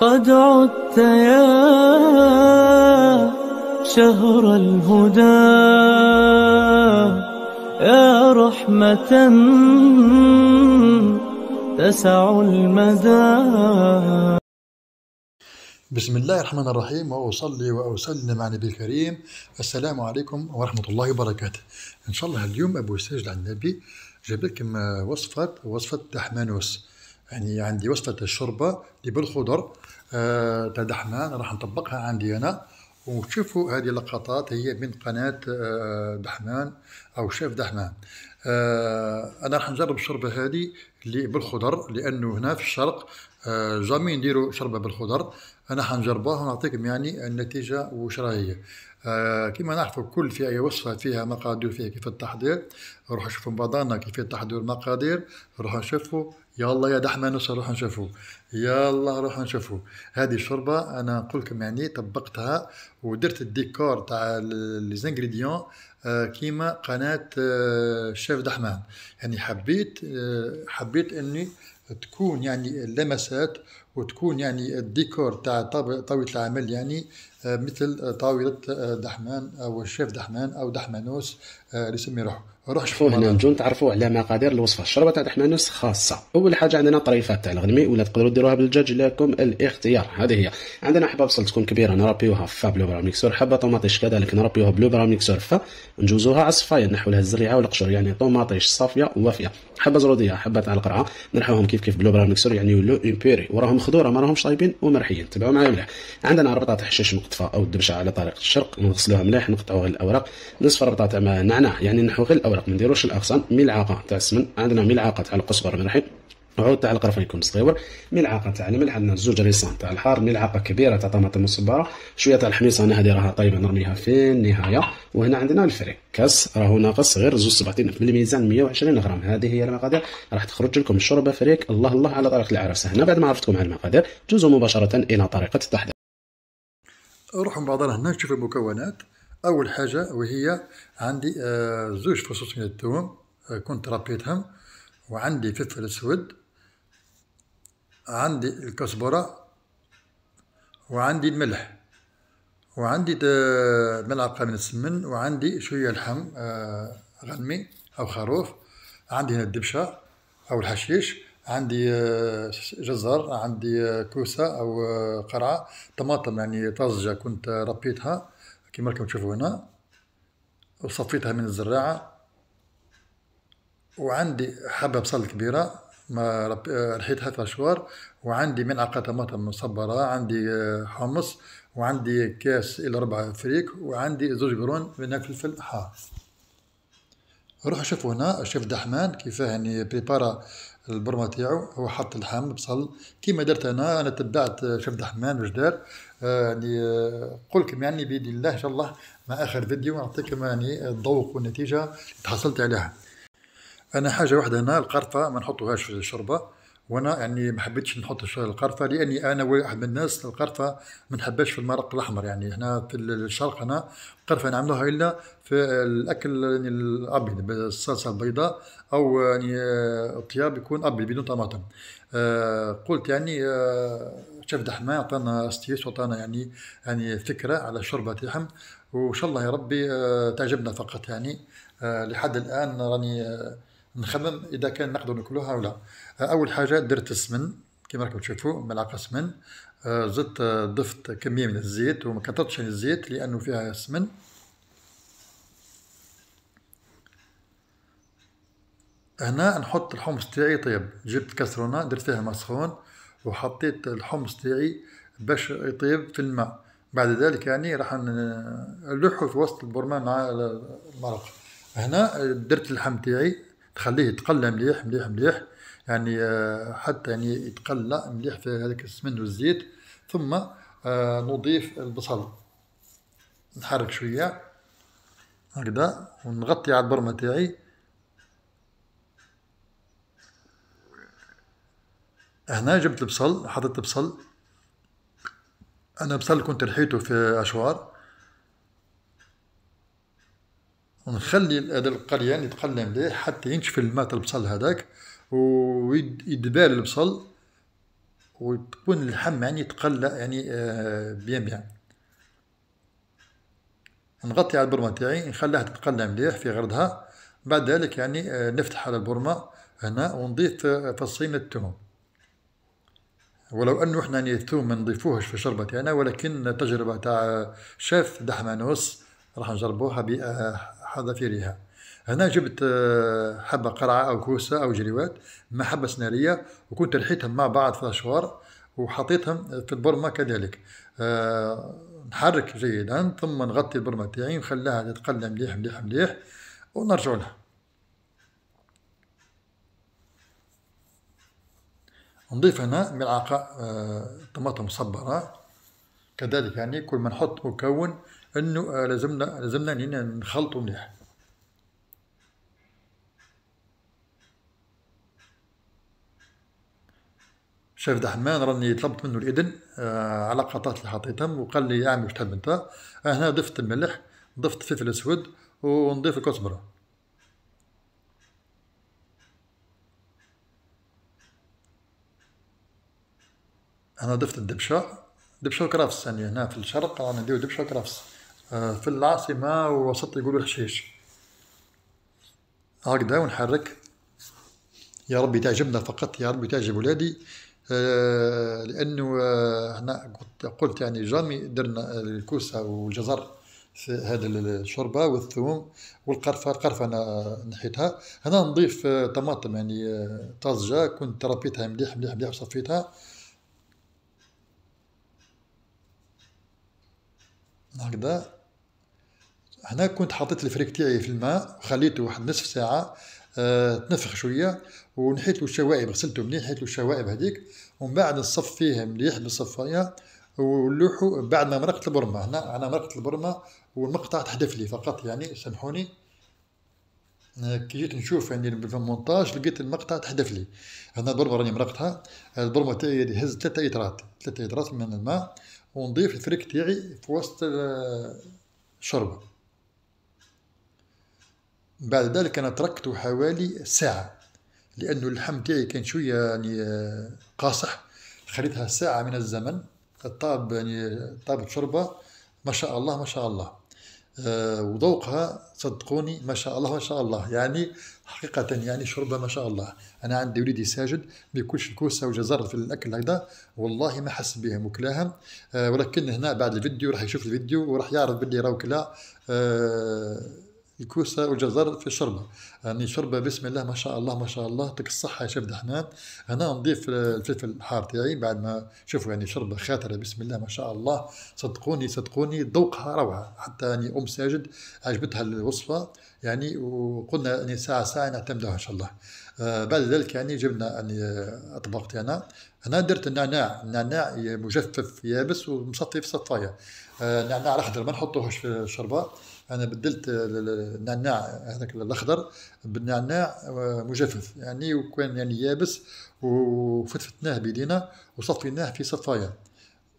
قد عدت يا شهر الهدى يا رحمة تسع المدى بسم الله الرحمن الرحيم وأصلي وأسلم على النبي الكريم السلام عليكم ورحمة الله وبركاته إن شاء الله اليوم أبو سجل عن النبي جاب لكم وصفة وصفة دحمانوس يعني عندي وصلة الشوربة اللي بالخضر آه تاع دحمان راح نطبقها عندي أنا وتشوفوا هذه اللقطات هي من قناة آه دحمان أو شيف دحمان آه أنا راح نجرب الشوربة هذه اللي بالخضر لأنه هنا في الشرق آه جامي نديروا شوربة بالخضر أنا حنجربها ونعطيكم يعني النتيجة وش راهي كما نعرفوا الكل في اي وصفه فيها مقادير فيها كيف التحضير روحوا شوفوا بعضنا كيف تحضير المقادير نروح نشوفوا يلا يا دحمة نص روحوا نشوفوا يلا روحوا نشوفوا هذه الشوربه انا نقول لكم يعني طبقتها ودرت الديكور تاع لي زانغريديون آه، كيما قناه آه، شيف دحمان يعني حبيت آه، حبيت اني تكون يعني اللمسات وتكون يعني الديكور تاع طاوله العمل يعني آه، مثل طاوله آه، دحمان او الشيف دحمان او دحمانوس آه، اللي يسمي روحه روح شوفوا هنا نجو نتعرفوا على مقادير الوصفه الشربه تاع الحمانوس خاصه اول حاجه عندنا طريفات تاع الغنمي ولا تقدروا ديروها بالدجاج لكم الاختيار هذه هي عندنا حبه بصل تكون كبيره نربيوها فا بلوبرا ميكسور حبه طوماطيش كذلك نربيوها بلو ميكسور فا نجوزوها عصفايه نحو لها الزريعه والقشور يعني طوماطيش صافيه ووافيه حبه زروديه حبه تاع القرعه نرحوهم كيف كيف بلو ميكسور يعني يولو امبيري وراهم خضوره ما راهمش طايبين ومرحيين تبعوا معايا مليح عندنا ربطه حشيش مقطفه او الدبشه على طريقه الشرق نغسلوها مليح نقطعوها الاوراق نصف ربطه تاع نعناع يعني نحو غير الاوراق الاوراق ما نديروش الاغصان ملعقه تاع السمن عندنا ملعقه تاع القزبر من رحم عود تاع القرفه يكون صغيور ملعقه تاع الملح عندنا زوج ريسان تاع الحار ملعقه كبيره تاع طماطم مصبره شويه تاع الحميصه انا هذه راها طيبه نرميها في النهايه وهنا عندنا الفريك كاس راهو ناقص غير زوج سبعتين في الميزان 120 غرام هذه هي المقادير راح تخرج لكم شوربه فريك الله الله على طريقه العرس هنا بعد ما عرفتكم على المقادير جوزوا مباشره الى طريقه التحضير روحوا بعضنا هنا نشوفوا المكونات اول حاجه وهي عندي آه، زوج فصوص من الثوم آه، كنت ربيتهم وعندي فلفل اسود عندي الكزبره وعندي الملح وعندي ملعقه من السمن وعندي شويه لحم آه، غنمي او خروف عندي هنا الدبشه او الحشيش عندي جزر عندي كوسه او قرعه طماطم يعني طازجه كنت ربيتها كما راكم تشوفوا هنا وصفيتها من الزراعة وعندي حبة بصل كبيرة ما رحيتها ثلاث شهور وعندي ملعقة طماطم مصبرة عندي آه، حمص وعندي كاس إلى ربع فريك وعندي زوج قرون من فلفل حار روحوا شوفوا هنا الشيف دحمان كيفاه يعني بريبارا البرمه تاعو هو حط لحم بصل كيما درت انا انا تبعت شيف دحمان واش دار آه، يعني آه، قول لكم يعني بيد الله ان شاء الله مع اخر فيديو نعطيكم يعني الذوق والنتيجه اللي تحصلت عليها انا حاجه واحده هنا القرفه ما نحطوهاش في الشوربه وانا يعني ما حبيتش نحط القرفه لاني انا واحد من الناس القرفه ما نحبهاش في المرق الاحمر يعني هنا في الشرق هنا القرفه نعملوها الا في الاكل يعني الابيض بالصلصه البيضاء او يعني آه، الطياب يكون ابيض بدون طماطم آه قلت يعني آه شيف دحماء عطانا استيس وعطانا يعني يعني فكره على شربة لحم وان شاء الله يا ربي آه تعجبنا فقط يعني آه، لحد الان راني آه، نخمم اذا كان نقدر ناكلوها ولا اول حاجه درت السمن كما راكم تشوفوا ملعقه سمن آه، زدت آه، ضفت كميه من الزيت وما كثرتش يعني الزيت لانه فيها سمن هنا نحط الحمص تاعي طيب جبت كسرونه درت فيها ماء سخون وحطيت الحمص تاعي باش يطيب في الماء بعد ذلك يعني راح نلحه في وسط البرمه مع المرق هنا درت اللحم تاعي تخليه يتقلى مليح مليح مليح يعني آه، حتى يعني يتقلى مليح في هذاك السمن والزيت ثم آه، نضيف البصل نحرك شويه هكذا ونغطي على البرمه تاعي هنا جبت البصل حطيت البصل انا بصل كنت رحيته في اشوار ونخلي هذا القليان يتقلى مليح حتى ينشف الماء تاع البصل هذاك ويدبال البصل وتكون اللحم يعني تقلى يعني آه، بيان بيان نغطي على البرمة تاعي نخليها تتقلى مليح في غرضها بعد ذلك يعني آه، نفتح على البرمة هنا ونضيف آه، فصين الثوم ولو انه احنا يعني الثوم ما نضيفوهش في الشربة تاعنا ولكن تجربة تاع شاف دحمانوس راح نجربوها بحذافيرها هنا جبت آه، حبة قرعة أو كوسة أو جريوات مع حبة سنارية وكنت رحيتهم مع بعض في أشوار وحطيتهم في البرمة كذلك آه، نحرك جيدا ثم نغطي البرمة تاعي ونخليها تتقلى مليح مليح مليح ونرجع لها نضيف هنا ملعقة آه، طماطم مصبرة كذلك يعني كل ما نحط مكون انه آه، لازمنا لازمنا اننا نخلطوا مليح شاف دحمان راني طلبت منه الاذن آه على قطات اللي حطيتهم وقال لي اعمل واش تحب انت هنا ضفت الملح ضفت فلفل اسود ونضيف الكزبره انا ضفت الدبشه دبشه وكرافس يعني هنا في الشرق راني ندير دبشه وكرافس آه، في العاصمة ووسط يقولوا الحشيش هكذا ونحرك يا ربي تعجبنا فقط يا ربي تعجب ولادي آه لانه آه هنا قلت يعني جامي درنا آه، الكوسه والجزر في هذا الشوربه والثوم والقرفه القرفه انا نحيتها هنا نضيف آه طماطم يعني آه، طازجه كنت ربيتها مليح مليح مليح وصفيتها هكذا هنا كنت حطيت الفريك تاعي في الماء وخليته واحد نصف ساعه آه، تنفخ شويه ونحيت له الشوائب غسلته مليح حيت له الشوائب هذيك ومن بعد نصف فيه مليح بالصفايه ونلوحو بعد ما مرقت البرمه هنا انا مرقت البرمه والمقطع تحدف لي فقط يعني سامحوني آه، كي جيت نشوف يعني في المونتاج لقيت المقطع تحدف لي هنا البرمه راني مرقتها البرمه تاعي اللي هز ثلاثة ايترات ثلاثة ايترات من الماء ونضيف الفريك تاعي في وسط الشربه بعد ذلك أنا تركته حوالي ساعة لأنه اللحم تاعي كان شوية يعني آه، قاصح خليتها ساعة من الزمن يعني، طاب يعني طابت شوربة ما شاء الله ما شاء الله آه، وذوقها صدقوني ما شاء الله ما شاء الله يعني حقيقة يعني شوربة ما شاء الله أنا عندي وليدي ساجد ما يكونش كوسة وجزر في الأكل هكذا والله ما حس بهم وكلاهم آه، ولكن هنا بعد الفيديو راح يشوف الفيديو وراح يعرف باللي راه كلا الكوسه والجزر في الشربه يعني شربه بسم الله ما شاء الله ما شاء الله يعطيك الصحه يا شبد دحمان هنا نضيف الفلفل الحار تاعي بعد ما شوفوا يعني شربه خاتره بسم الله ما شاء الله صدقوني صدقوني ذوقها روعه حتى يعني ام ساجد عجبتها الوصفه يعني وقلنا يعني ساعه ساعه نعتمدوها ان شاء الله آه بعد ذلك يعني جبنا يعني اطباق تاعنا هنا درت النعناع النعناع مجفف يابس ومصفي في صفايه آه النعناع الاخضر ما نحطوهش في الشربه انا بدلت النعناع هذاك الاخضر بالنعناع آه، مجفف يعني وكان يعني يابس وفتفتناه بيدينا وصفيناه في صفايه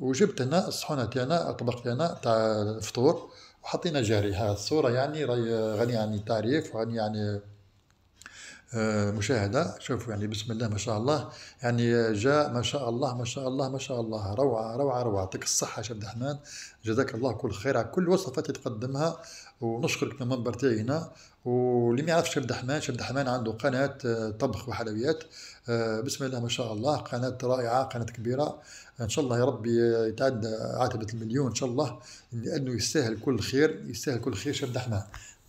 وجبت هنا الصحونه تاعنا الطبق تاعنا تاع الفطور وحطينا جاري هذه الصوره يعني راهي غنيه عن التعريف وغنيه عن آه، مشاهدة شوفوا يعني بسم الله ما شاء الله يعني جاء ما شاء الله ما شاء الله ما شاء الله روعة روعة روعة يعطيك الصحة عبد الرحمن جزاك الله كل خير على كل وصفات تقدمها ونشكرك من المنبر تاعي هنا واللي ما يعرفش شبد الرحمن عبد الرحمن عنده قناة آه، طبخ وحلويات آه، بسم الله ما شاء الله قناة رائعة قناة كبيرة ان شاء الله يا ربي يتعدى عتبة المليون ان شاء الله لانه يستاهل كل خير يستاهل كل خير عبد الرحمن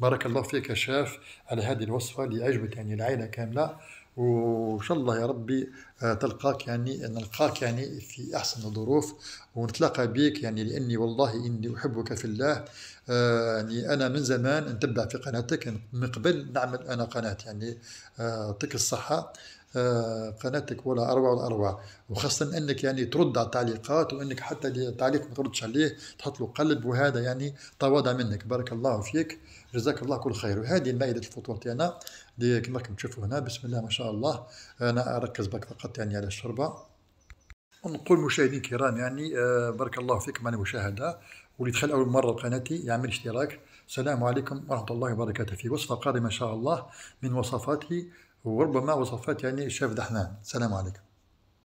بارك الله فيك يا شاف على هذه الوصفة اللي عجبت يعني العائلة كاملة وان شاء الله يا ربي آه، تلقاك يعني نلقاك يعني في احسن الظروف ونتلاقى بك يعني لاني والله اني احبك في الله آه، يعني انا من زمان نتبع في قناتك من قبل نعمل انا قناه يعني آه، يعطيك الصحه قناتك ولا اروع ولا اروع وخاصه انك يعني ترد على التعليقات وانك حتى تعليق ما تردش عليه تحط له قلب وهذا يعني تواضع منك بارك الله فيك جزاك الله كل خير وهذه مائده الفطور تاعنا اللي كما راكم تشوفوا هنا بسم الله ما شاء الله انا اركز برك فقط يعني على الشربه ونقول مشاهدين الكرام يعني آه بارك الله فيكم على المشاهده واللي دخل اول مره لقناتي يعمل اشتراك السلام عليكم ورحمه الله وبركاته في وصفه قادمه ان شاء الله من وصفاتي وربما وصفات يعني الشيف دحنان السلام عليكم